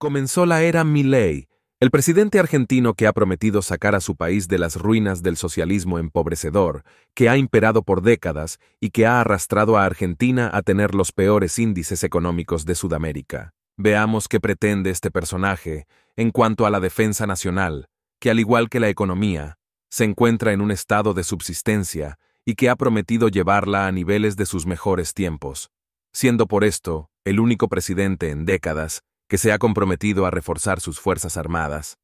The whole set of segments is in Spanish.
Comenzó la era Milley, el presidente argentino que ha prometido sacar a su país de las ruinas del socialismo empobrecedor, que ha imperado por décadas y que ha arrastrado a Argentina a tener los peores índices económicos de Sudamérica. Veamos qué pretende este personaje en cuanto a la defensa nacional, que al igual que la economía, se encuentra en un estado de subsistencia y que ha prometido llevarla a niveles de sus mejores tiempos, siendo por esto el único presidente en décadas que se ha comprometido a reforzar sus Fuerzas Armadas.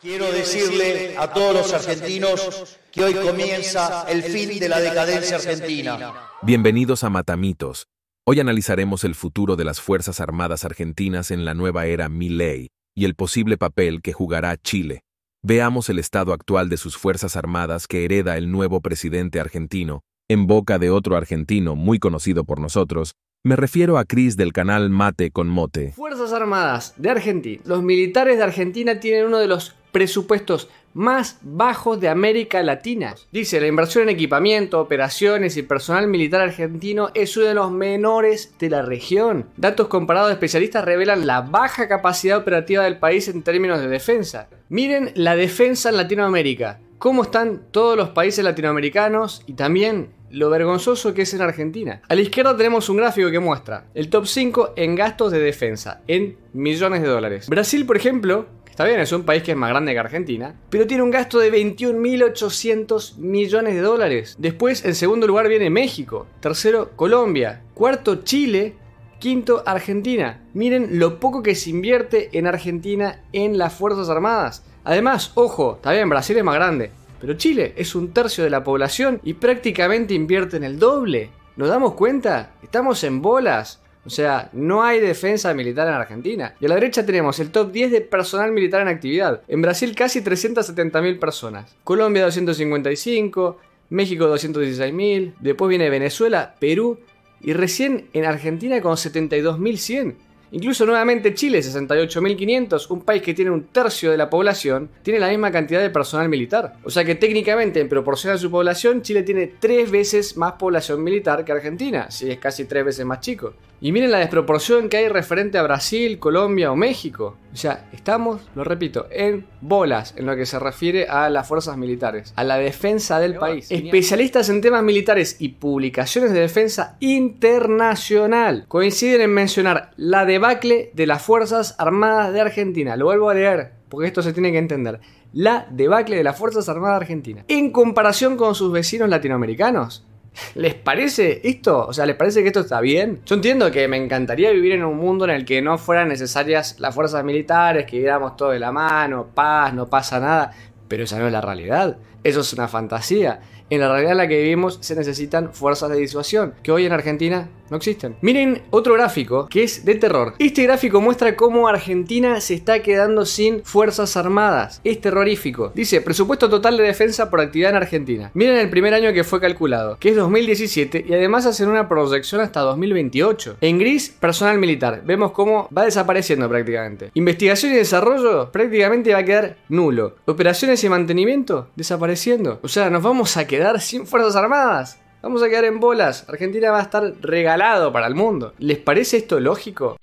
Quiero decirle a todos los argentinos que hoy comienza el fin de la decadencia argentina. Bienvenidos a Matamitos. Hoy analizaremos el futuro de las Fuerzas Armadas Argentinas en la nueva era Milley y el posible papel que jugará Chile. Veamos el estado actual de sus Fuerzas Armadas que hereda el nuevo presidente argentino, en boca de otro argentino muy conocido por nosotros, me refiero a Cris del canal Mate con Mote. Fuerzas Armadas de Argentina. Los militares de Argentina tienen uno de los presupuestos más bajos de América Latina. Dice, la inversión en equipamiento, operaciones y personal militar argentino es uno de los menores de la región. Datos comparados de especialistas revelan la baja capacidad operativa del país en términos de defensa. Miren la defensa en Latinoamérica. Cómo están todos los países latinoamericanos y también lo vergonzoso que es en Argentina. A la izquierda tenemos un gráfico que muestra el top 5 en gastos de defensa, en millones de dólares. Brasil, por ejemplo, Está bien, es un país que es más grande que Argentina, pero tiene un gasto de 21.800 millones de dólares. Después, en segundo lugar, viene México. Tercero, Colombia. Cuarto, Chile. Quinto, Argentina. Miren lo poco que se invierte en Argentina en las Fuerzas Armadas. Además, ojo, está bien, Brasil es más grande, pero Chile es un tercio de la población y prácticamente invierte en el doble. ¿Nos damos cuenta? Estamos en bolas. O sea, no hay defensa militar en Argentina. Y a la derecha tenemos el top 10 de personal militar en actividad. En Brasil casi 370.000 personas. Colombia 255, México 216.000, después viene Venezuela, Perú y recién en Argentina con 72.100. Incluso nuevamente Chile, 68.500, un país que tiene un tercio de la población, tiene la misma cantidad de personal militar. O sea que técnicamente, en proporción a su población, Chile tiene tres veces más población militar que Argentina, si es casi tres veces más chico. Y miren la desproporción que hay referente a Brasil, Colombia o México. O sea, estamos, lo repito, en bolas en lo que se refiere a las fuerzas militares, a la defensa del país. Especialistas en temas militares y publicaciones de defensa internacional coinciden en mencionar la debacle de las Fuerzas Armadas de Argentina. Lo vuelvo a leer, porque esto se tiene que entender. La debacle de las Fuerzas Armadas de Argentina. En comparación con sus vecinos latinoamericanos, ¿Les parece esto? O sea, ¿les parece que esto está bien? Yo entiendo que me encantaría vivir en un mundo en el que no fueran necesarias las fuerzas militares, que viéramos todo de la mano, paz, no pasa nada, pero esa no es la realidad. Eso es una fantasía. En la realidad en la que vivimos se necesitan fuerzas de disuasión, que hoy en Argentina no existen. Miren otro gráfico que es de terror. Este gráfico muestra cómo Argentina se está quedando sin fuerzas armadas. Es terrorífico. Dice, presupuesto total de defensa por actividad en Argentina. Miren el primer año que fue calculado, que es 2017, y además hacen una proyección hasta 2028. En gris, personal militar. Vemos cómo va desapareciendo prácticamente. Investigación y desarrollo prácticamente va a quedar nulo. Operaciones y mantenimiento desapareciendo. O sea, nos vamos a quedar sin fuerzas armadas. Vamos a quedar en bolas. Argentina va a estar regalado para el mundo. ¿Les parece esto lógico?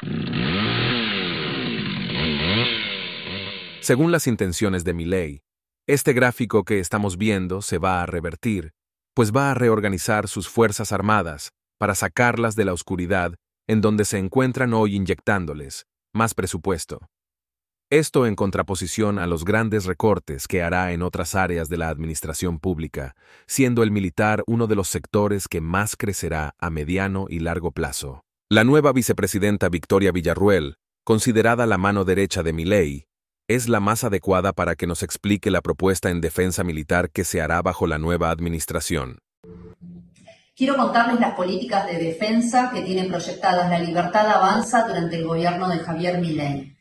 Según las intenciones de Milley, este gráfico que estamos viendo se va a revertir, pues va a reorganizar sus fuerzas armadas para sacarlas de la oscuridad en donde se encuentran hoy inyectándoles más presupuesto. Esto en contraposición a los grandes recortes que hará en otras áreas de la administración pública, siendo el militar uno de los sectores que más crecerá a mediano y largo plazo. La nueva vicepresidenta Victoria Villarruel, considerada la mano derecha de Milei, es la más adecuada para que nos explique la propuesta en defensa militar que se hará bajo la nueva administración. Quiero contarles las políticas de defensa que tiene proyectadas la Libertad Avanza durante el gobierno de Javier Milei.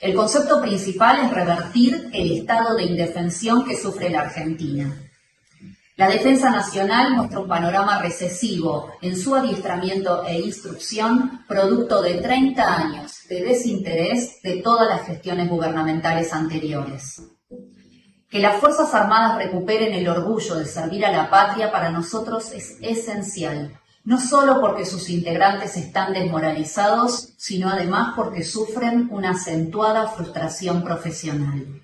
El concepto principal es revertir el estado de indefensión que sufre la Argentina. La defensa nacional muestra un panorama recesivo en su adiestramiento e instrucción, producto de 30 años de desinterés de todas las gestiones gubernamentales anteriores. Que las Fuerzas Armadas recuperen el orgullo de servir a la patria para nosotros es esencial, no solo porque sus integrantes están desmoralizados, sino además porque sufren una acentuada frustración profesional.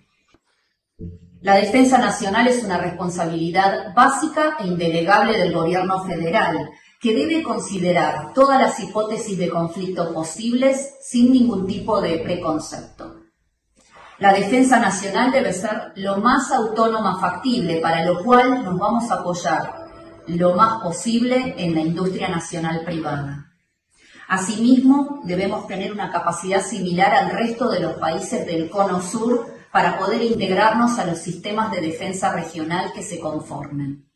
La defensa nacional es una responsabilidad básica e indelegable del gobierno federal, que debe considerar todas las hipótesis de conflicto posibles sin ningún tipo de preconcepto. La defensa nacional debe ser lo más autónoma factible, para lo cual nos vamos a apoyar lo más posible en la industria nacional privada. Asimismo, debemos tener una capacidad similar al resto de los países del Cono Sur para poder integrarnos a los sistemas de defensa regional que se conformen.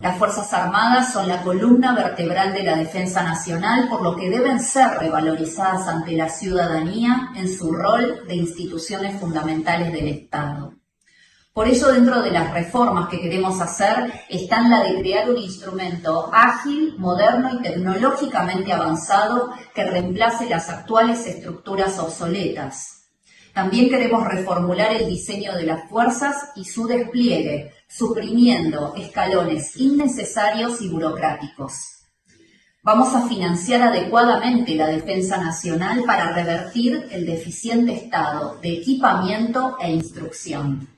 Las Fuerzas Armadas son la columna vertebral de la defensa nacional, por lo que deben ser revalorizadas ante la ciudadanía en su rol de instituciones fundamentales del Estado. Por eso dentro de las reformas que queremos hacer está la de crear un instrumento ágil, moderno y tecnológicamente avanzado que reemplace las actuales estructuras obsoletas. También queremos reformular el diseño de las fuerzas y su despliegue, suprimiendo escalones innecesarios y burocráticos. Vamos a financiar adecuadamente la defensa nacional para revertir el deficiente estado de equipamiento e instrucción.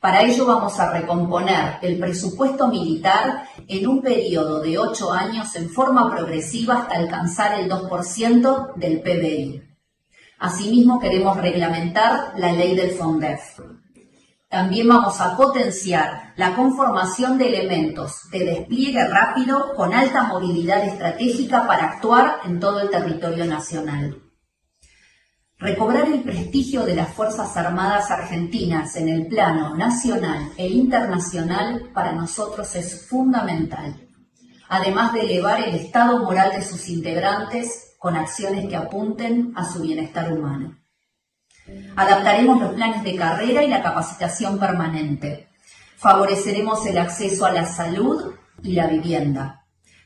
Para ello vamos a recomponer el presupuesto militar en un periodo de ocho años en forma progresiva hasta alcanzar el 2% del PBI. Asimismo, queremos reglamentar la ley del FONDEF. También vamos a potenciar la conformación de elementos de despliegue rápido con alta movilidad estratégica para actuar en todo el territorio nacional recobrar el prestigio de las Fuerzas Armadas argentinas en el plano nacional e internacional para nosotros es fundamental, además de elevar el estado moral de sus integrantes con acciones que apunten a su bienestar humano. Adaptaremos los planes de carrera y la capacitación permanente. Favoreceremos el acceso a la salud y la vivienda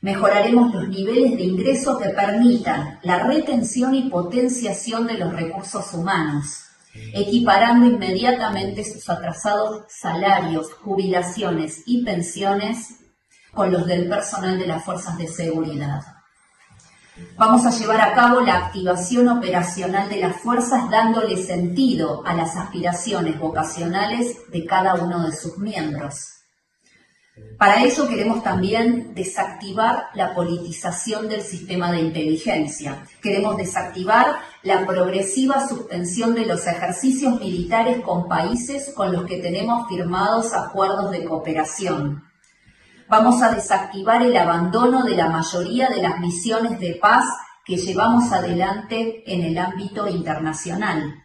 Mejoraremos los niveles de ingresos que permitan la retención y potenciación de los recursos humanos, equiparando inmediatamente sus atrasados salarios, jubilaciones y pensiones con los del personal de las fuerzas de seguridad. Vamos a llevar a cabo la activación operacional de las fuerzas dándole sentido a las aspiraciones vocacionales de cada uno de sus miembros. Para ello queremos también desactivar la politización del sistema de inteligencia. Queremos desactivar la progresiva suspensión de los ejercicios militares con países con los que tenemos firmados acuerdos de cooperación. Vamos a desactivar el abandono de la mayoría de las misiones de paz que llevamos adelante en el ámbito internacional.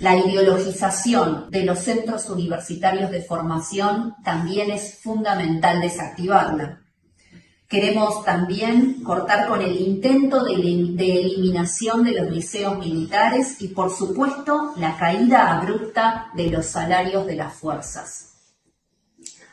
La ideologización de los centros universitarios de formación también es fundamental desactivarla. Queremos también cortar con el intento de, eliminación de los liceos militares y, por supuesto, la caída abrupta de los salarios de las fuerzas.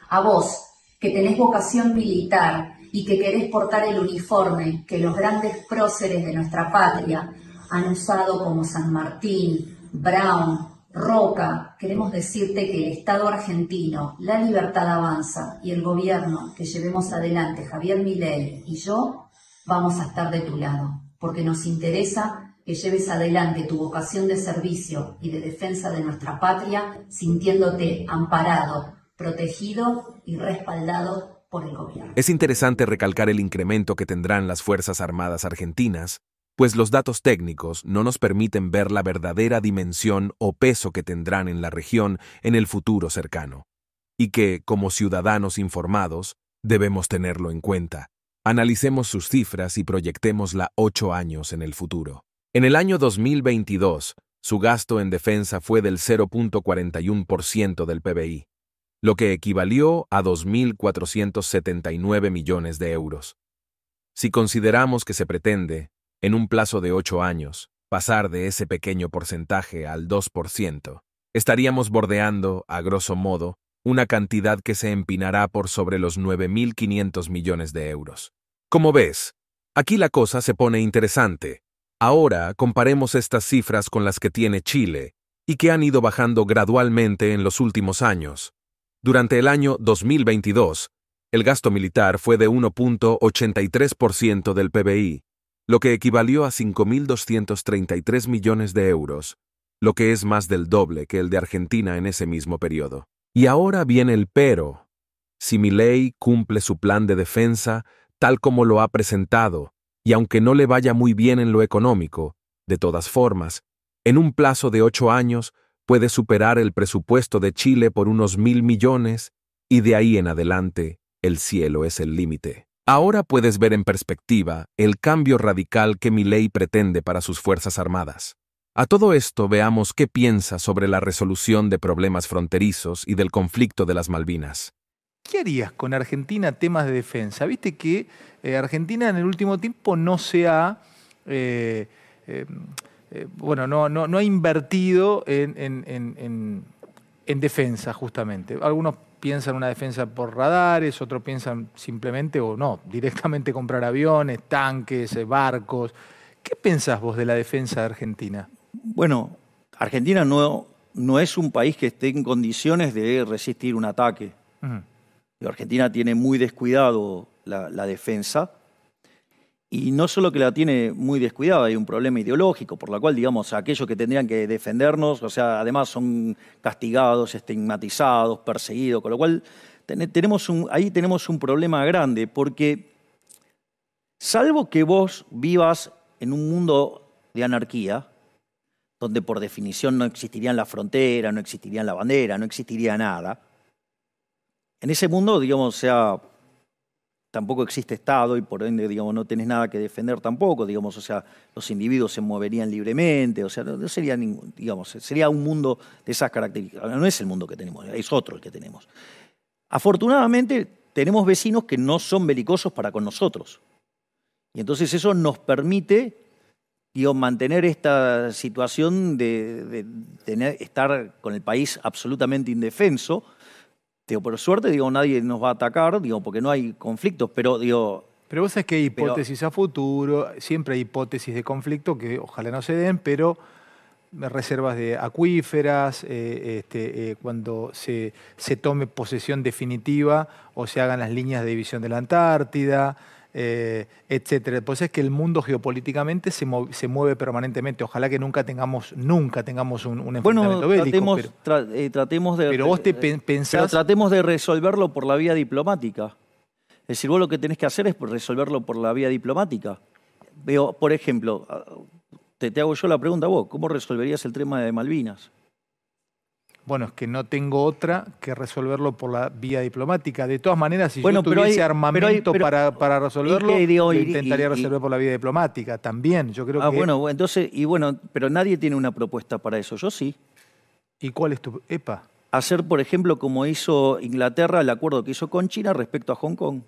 A vos, que tenés vocación militar y que querés portar el uniforme que los grandes próceres de nuestra patria han usado como San Martín, Brown, Roca, queremos decirte que el Estado argentino, la libertad avanza y el gobierno que llevemos adelante Javier Milei y yo vamos a estar de tu lado, porque nos interesa que lleves adelante tu vocación de servicio y de defensa de nuestra patria sintiéndote amparado, protegido y respaldado por el gobierno. Es interesante recalcar el incremento que tendrán las Fuerzas Armadas Argentinas pues los datos técnicos no nos permiten ver la verdadera dimensión o peso que tendrán en la región en el futuro cercano, y que, como ciudadanos informados, debemos tenerlo en cuenta. Analicemos sus cifras y proyectémosla ocho años en el futuro. En el año 2022, su gasto en defensa fue del 0.41% del PBI, lo que equivalió a 2.479 millones de euros. Si consideramos que se pretende, en un plazo de ocho años, pasar de ese pequeño porcentaje al 2%, estaríamos bordeando, a grosso modo, una cantidad que se empinará por sobre los 9.500 millones de euros. Como ves, aquí la cosa se pone interesante. Ahora comparemos estas cifras con las que tiene Chile y que han ido bajando gradualmente en los últimos años. Durante el año 2022, el gasto militar fue de 1.83% del PBI, lo que equivalió a 5.233 millones de euros, lo que es más del doble que el de Argentina en ese mismo periodo. Y ahora viene el pero. Si ley cumple su plan de defensa, tal como lo ha presentado, y aunque no le vaya muy bien en lo económico, de todas formas, en un plazo de ocho años puede superar el presupuesto de Chile por unos mil millones, y de ahí en adelante, el cielo es el límite. Ahora puedes ver en perspectiva el cambio radical que mi ley pretende para sus Fuerzas Armadas. A todo esto veamos qué piensa sobre la resolución de problemas fronterizos y del conflicto de las Malvinas. ¿Qué harías con Argentina temas de defensa? Viste que eh, Argentina en el último tiempo no se ha... Eh, eh, bueno, no, ha invertido en, en defensa, justamente. Algunos piensan una defensa por radares, otros piensan simplemente o no, directamente comprar aviones, tanques, eh, barcos. ¿Qué pensás vos de la defensa de Argentina? Bueno, Argentina no, es un país que esté en condiciones de resistir un ataque. Argentina tiene muy descuidado la defensa y no solo que la tiene muy descuidada, hay un problema ideológico, por lo cual, digamos, aquellos que tendrían que defendernos, o sea, además son castigados, estigmatizados, perseguidos, con lo cual tenemos ahí tenemos un problema grande, porque salvo que vos vivas en un mundo de anarquía, donde por definición no existirían la frontera, no existirían la bandera, no existiría nada, en ese mundo, digamos, sea, tampoco existe Estado y por ende, digamos, no tenés nada que defender tampoco, digamos, o sea, los individuos se moverían libremente, o sea, sería ningún, digamos, sería un mundo de esas características. No es el mundo que tenemos, es otro el que tenemos. Afortunadamente, tenemos vecinos que no son belicosos para con nosotros. Y entonces eso nos permite mantener esta situación de, estar con el país absolutamente indefenso, por suerte, digo, nadie nos va a atacar, digo, porque no hay conflictos, pero digo... Pero vos sabés que hay hipótesis a futuro, siempre hay hipótesis de conflicto que ojalá no se den, pero reservas de acuíferas, eh, este, eh, cuando se, se, tome posesión definitiva o se hagan las líneas de división de la Antártida, eh, etcétera. Pues es que el mundo geopolíticamente se, mueve permanentemente. Ojalá que nunca tengamos, nunca tengamos un, enfrentamiento bélico. Tratemos, pero, eh, tratemos de, pero vos te eh, tratemos de resolverlo por la vía diplomática. Es decir, vos lo que tenés que hacer es resolverlo por la vía diplomática. Veo, por ejemplo, te, hago yo la pregunta vos, ¿cómo resolverías el tema de Malvinas? bueno, es que no tengo otra que resolverlo por la vía diplomática. De todas maneras, si yo tuviese armamento para, resolverlo, lo intentaría resolver por la vía diplomática también. Yo creo ah, bueno, entonces, y bueno, pero nadie tiene una propuesta para eso, yo sí. ¿Y cuál es tu EPA? Hacer, por ejemplo, como hizo Inglaterra, el acuerdo que hizo con China respecto a Hong Kong.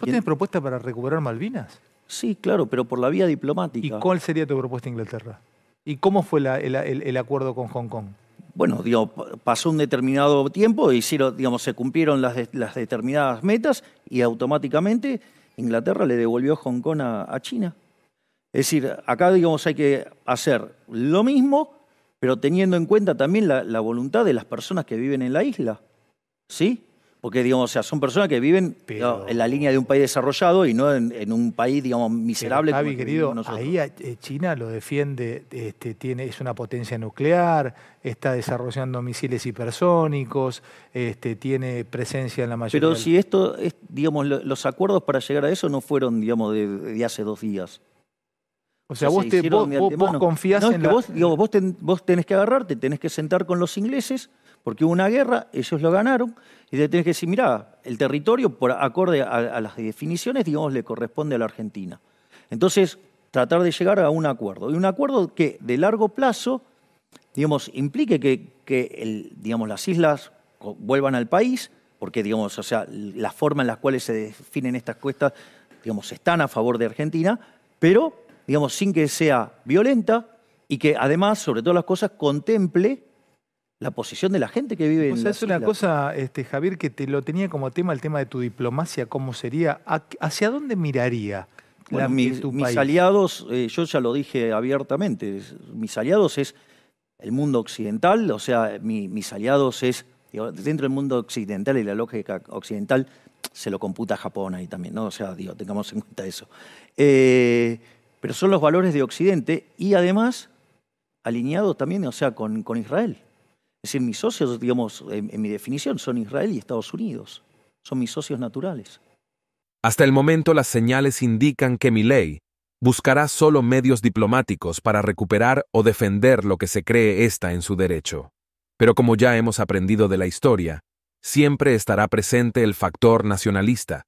¿Vos tenés propuesta para recuperar Malvinas? Sí, claro, pero por la vía diplomática. ¿Y cuál sería tu propuesta, Inglaterra? ¿Y cómo fue el acuerdo con Hong Kong? bueno, pasó un determinado tiempo, hicieron, digamos, se cumplieron las, determinadas metas y automáticamente Inglaterra le devolvió Hong Kong a, China. Es decir, acá digamos hay que hacer lo mismo, pero teniendo en cuenta también la, la voluntad de las personas que viven en la isla. ¿Sí? Porque, digamos, o sea, son personas que viven en la línea de un país desarrollado y no en, un país, digamos, miserable. querido, nosotros. ahí eh, China lo defiende, este, es una potencia nuclear, está desarrollando misiles hipersónicos, este, tiene presencia en la mayoría... Pero si esto, es, digamos, los acuerdos para llegar a eso no fueron, digamos, de, hace dos días. O sea, vos, vos, en vos tenés que agarrarte, tenés que sentar con los ingleses porque hubo una guerra, ellos lo ganaron, y tienes que decir, mira el territorio, por acorde a, las definiciones, digamos, le corresponde a la Argentina. Entonces, tratar de llegar a un acuerdo. Y un acuerdo que de largo plazo, digamos, implique que, el, digamos, las islas vuelvan al país, porque, digamos, o sea, la forma en la cual se definen estas cuestas, digamos, están a favor de Argentina, pero, digamos, sin que sea violenta y que además, sobre todas las cosas, contemple la posición de la gente que vive o sea, Es una cosa, este, Javier, que te lo tenía como tema el tema de tu diplomacia, cómo sería, hacia dónde miraría. mis, aliados, eh, yo ya lo dije abiertamente, mis aliados es el mundo occidental, o sea, mis aliados es, dentro del mundo occidental y la lógica occidental se lo computa Japón ahí también, ¿no? O sea, digo, tengamos en cuenta eso. Eh, pero son los valores de Occidente y además alineados también, o sea, con, con Israel mis socios, digamos, en, mi definición, son Israel y Estados Unidos. Son mis socios naturales. Hasta el momento las señales indican que mi ley buscará solo medios diplomáticos para recuperar o defender lo que se cree está en su derecho. Pero como ya hemos aprendido de la historia, siempre estará presente el factor nacionalista,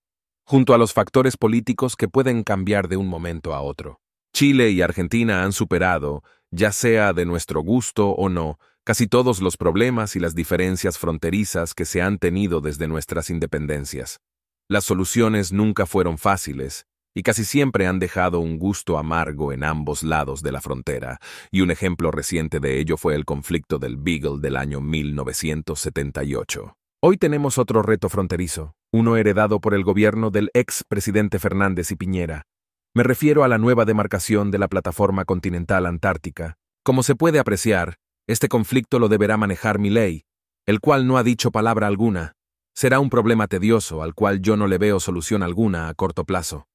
junto a los factores políticos que pueden cambiar de un momento a otro. Chile y Argentina han superado, ya sea de nuestro gusto o no, casi todos los problemas y las diferencias fronterizas que se han tenido desde nuestras independencias. Las soluciones nunca fueron fáciles y casi siempre han dejado un gusto amargo en ambos lados de la frontera, y un ejemplo reciente de ello fue el conflicto del Beagle del año 1978. Hoy tenemos otro reto fronterizo, uno heredado por el gobierno del ex presidente Fernández y Piñera. Me refiero a la nueva demarcación de la plataforma continental antártica. Como se puede apreciar, este conflicto lo deberá manejar mi ley, el cual no ha dicho palabra alguna. Será un problema tedioso al cual yo no le veo solución alguna a corto plazo.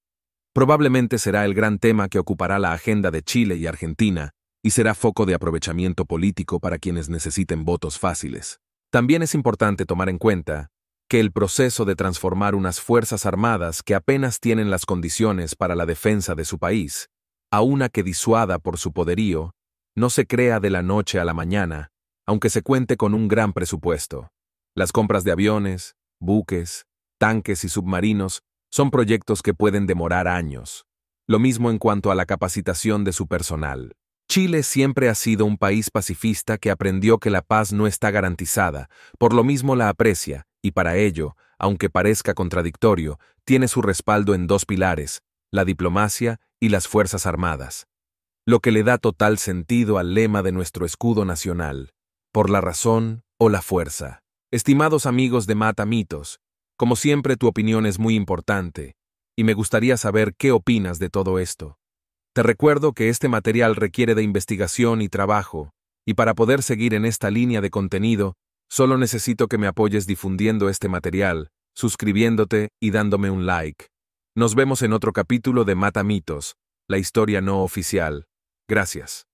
Probablemente será el gran tema que ocupará la agenda de Chile y Argentina, y será foco de aprovechamiento político para quienes necesiten votos fáciles. También es importante tomar en cuenta que el proceso de transformar unas fuerzas armadas que apenas tienen las condiciones para la defensa de su país a una que disuada por su poderío no se crea de la noche a la mañana, aunque se cuente con un gran presupuesto. Las compras de aviones, buques, tanques y submarinos son proyectos que pueden demorar años. Lo mismo en cuanto a la capacitación de su personal. Chile siempre ha sido un país pacifista que aprendió que la paz no está garantizada, por lo mismo la aprecia, y para ello, aunque parezca contradictorio, tiene su respaldo en dos pilares, la diplomacia y las Fuerzas Armadas lo que le da total sentido al lema de nuestro escudo nacional, por la razón o oh la fuerza. Estimados amigos de Mata Mitos, como siempre tu opinión es muy importante, y me gustaría saber qué opinas de todo esto. Te recuerdo que este material requiere de investigación y trabajo, y para poder seguir en esta línea de contenido, solo necesito que me apoyes difundiendo este material, suscribiéndote y dándome un like. Nos vemos en otro capítulo de Mata Mitos, la historia no oficial. Gracias.